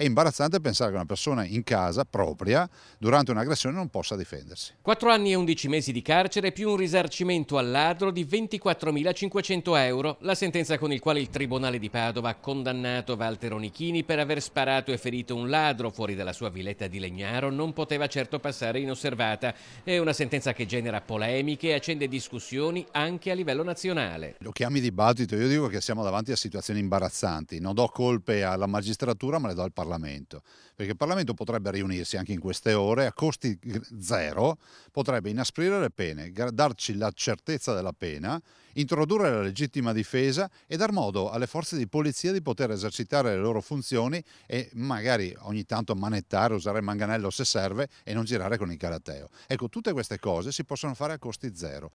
È imbarazzante pensare che una persona in casa propria durante un'aggressione non possa difendersi. 4 anni e 11 mesi di carcere più un risarcimento al ladro di 24.500 euro, la sentenza con il quale il Tribunale di Padova ha condannato Walter Onichini per aver sparato e ferito un ladro fuori dalla sua villetta di Legnaro non poteva certo passare inosservata. È una sentenza che genera polemiche e accende discussioni anche a livello nazionale. Lo chiami dibattito, io dico che siamo davanti a situazioni imbarazzanti, non do colpe alla magistratura ma le do al Parlamento Parlamento, perché il Parlamento potrebbe riunirsi anche in queste ore a costi zero, potrebbe inasprire le pene, darci la certezza della pena, introdurre la legittima difesa e dar modo alle forze di polizia di poter esercitare le loro funzioni e magari ogni tanto manettare, usare il manganello se serve e non girare con il carateo. Ecco, tutte queste cose si possono fare a costi zero.